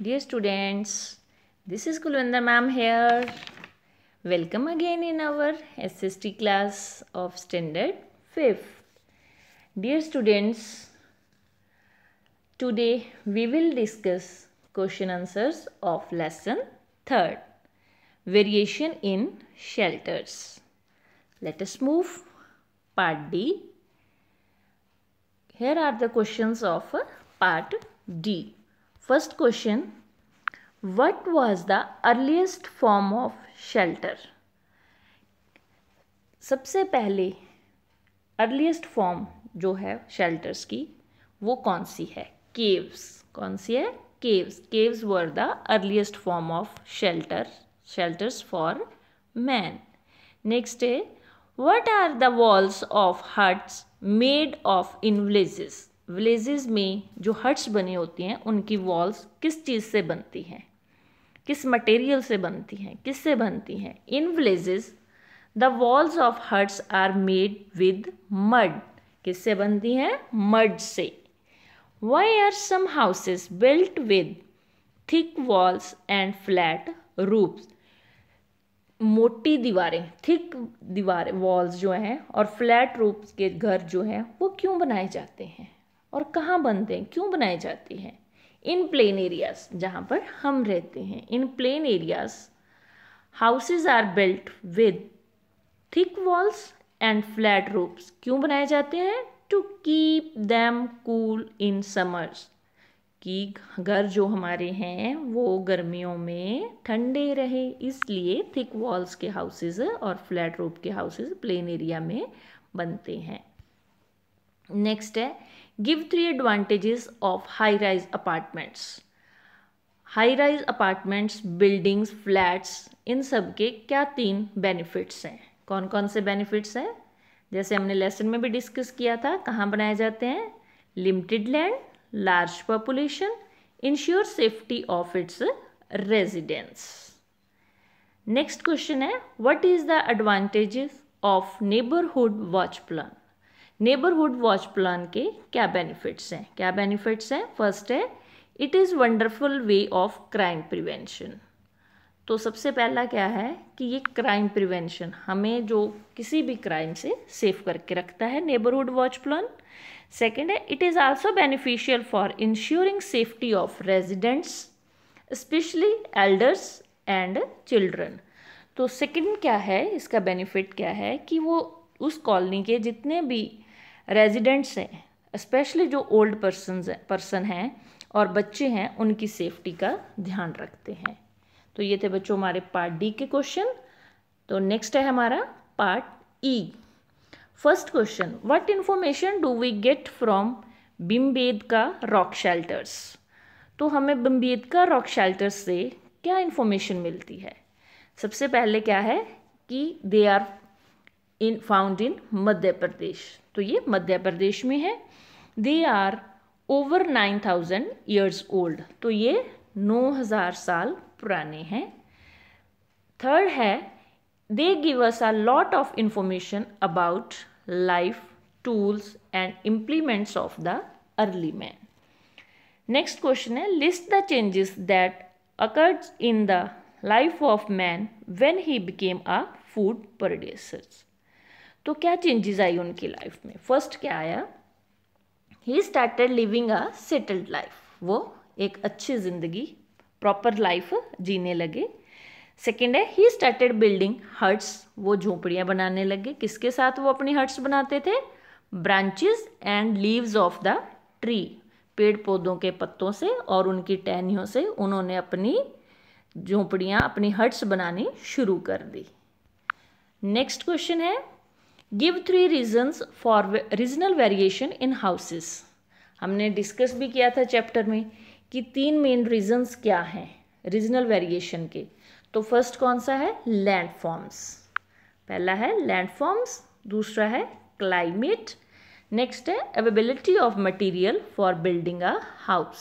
Dear students, this is Kulwinder ma'am here. Welcome again in our SST class of standard 5th. Dear students, today we will discuss question answers of lesson 3rd. Variation in shelters. Let us move part D. Here are the questions of part D. First question what was the earliest form of shelter सबसे पहले earliest form जो है shelters की वो कौन सी है caves कौन सी है caves caves were the earliest form of shelter shelters for man next है what are the walls of huts made of in villages villages में जो हट्स बने होती हैं उनकी वॉल्स किस चीज़ से बनती हैं किस मटेरियल से बनती हैं किस से बनती हैं in villages the walls of huts are made with mud किस से बनती हैं मड से why are some houses built with thick walls and flat roofs मोटी दीवारें थिक दीवारें वॉल्स जो हैं और फ्लैट रूप्स के घर जो हैं वो क्यों बनाए जाते हैं और कहाँ बनते हैं क्यों बनाए जाते हैं इन प्लेन एरियाज जहाँ पर हम रहते हैं in plain areas houses are built with thick walls and flat roofs क्यों बनाए जाते हैं to keep them cool in summers कि घर जो हमारे हैं वो गर्मियों में ठंडे रहे इसलिए थिक वॉल्स के हाउसेज और फ्लैट रूप के हाउसेज प्लेन एरिया में बनते हैं नेक्स्ट है give three advantages of high rise apartments high rise apartments buildings flats इन सब के क्या तीन बेनिफिट्स हैं कौन कौन से बेनिफिट्स हैं जैसे हमने लेसन में भी डिस्कस किया था कहाँ बनाए जाते हैं limited land large population ensure safety of its residence next question है what is the advantages of neighbourhood watch plan neighbourhood watch plan के क्या बेनिफिट्स हैं क्या बेनिफिट्स हैं फर्स्ट है it is wonderful way of crime prevention तो सबसे पहला क्या है कि ये क्राइम प्रिवेंशन हमें जो किसी भी क्राइम से सेफ करके रखता है नेबरहुड वॉच प्लान सेकेंड है it is also beneficial for insuring safety of residents specially elders and children तो सेकेंड क्या है इसका बेनिफिट क्या है कि वो उस कॉलोनी के जितने भी रेजिडेंट्स हैं स्पेशली जो ओल्ड पर्सन पर्सन हैं और बच्चे हैं उनकी सेफ्टी का ध्यान रखते हैं तो ये थे बच्चों हमारे पार्ट डी के क्वेश्चन तो नेक्स्ट है हमारा part E first question what information do we get from Bhimbetka का रॉक शेल्टर्स तो हमें बिम्बेद का रॉक शेल्टर्स से क्या इन्फॉर्मेशन मिलती है सबसे पहले क्या है कि they are in found in मध्य प्रदेश तो ये मध्य प्रदेश में है they are over nine thousand years old तो ये नौ हज़ार साल पुराने हैं थर्ड है they give us a lot of information about life tools and implements of the early man next question है list the changes that occurred in the life of man when he became a food producers तो क्या changes आई उनकी life में first क्या आया he started living a settled life वो एक अच्छी ज़िंदगी प्रॉपर लाइफ जीने लगे सेकेंड है ही स्टार्टेड बिल्डिंग हर्ट्स वो झोपड़ियाँ बनाने लगे किसके साथ वो अपनी हट्स बनाते थे branches and leaves of the tree पेड़ पौधों के पत्तों से और उनकी टहनियों से उन्होंने अपनी झोपड़ियाँ अपनी हट्स बनानी शुरू कर दी नेक्स्ट क्वेश्चन है give three reasons for regional variation in houses हमने डिस्कस भी किया था चैप्टर में कि तीन मेन रीजन्स क्या हैं रीजनल वेरिएशन के तो फर्स्ट कौन सा है लैंड फॉर्म्स पहला है लैंड फॉर्म्स दूसरा है क्लाइमेट नेक्स्ट है availability of material for building a house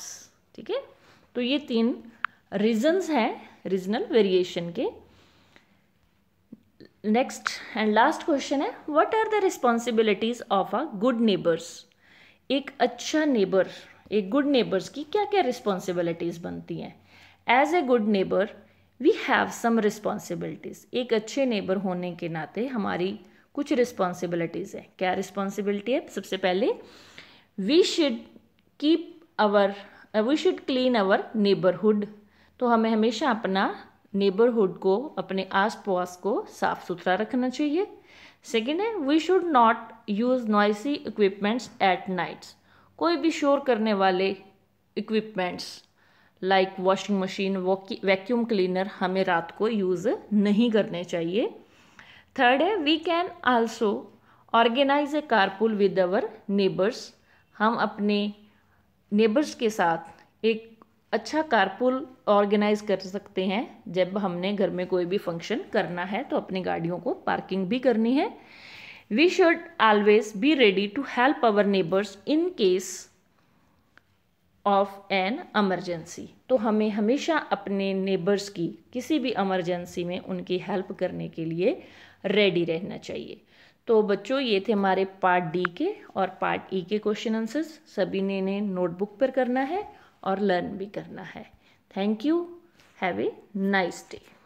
ठीक है तो ये तीन रीजन्स हैं रीजनल वेरिएशन के नेक्स्ट एंड लास्ट क्वेश्चन है what are the responsibilities of a good neighbours एक अच्छा नेबर एक गुड नेबर्स की क्या क्या रिस्पॉन्सिबिलिटीज़ बनती हैं as a good neighbour we have some responsibilities एक अच्छे नेबर होने के नाते हमारी कुछ रिस्पॉन्सिबिलिटीज़ हैं क्या रिस्पॉन्सिबिलिटी है सबसे पहले we should keep our we should clean our neighbourhood तो हमें हमेशा अपना नेबरहुड को अपने आस पास को साफ सुथरा रखना चाहिए सेकेंड है we should not use noisy equipments at nights कोई भी शोर करने वाले equipments like washing machine vacuum cleaner हमें रात को यूज़ नहीं करने चाहिए थर्ड है we can also organise a carpool with our neighbours हम अपने नेबर्स के साथ एक अच्छा कारपुल ऑर्गेनाइज कर सकते हैं जब हमने घर में कोई भी फंक्शन करना है तो अपनी गाड़ियों को पार्किंग भी करनी है we should always be ready to help our neighbours in case of an emergency तो हमें हमेशा अपने नेबर्स की किसी भी एमरजेंसी में उनकी हेल्प करने के लिए रेडी रहना चाहिए तो बच्चों ये थे हमारे पार्ट डी के और पार्ट ई e के क्वेश्चन आंसर्स सभी ने इन्हें नोटबुक पर करना है और लर्न भी करना है thank you have a nice day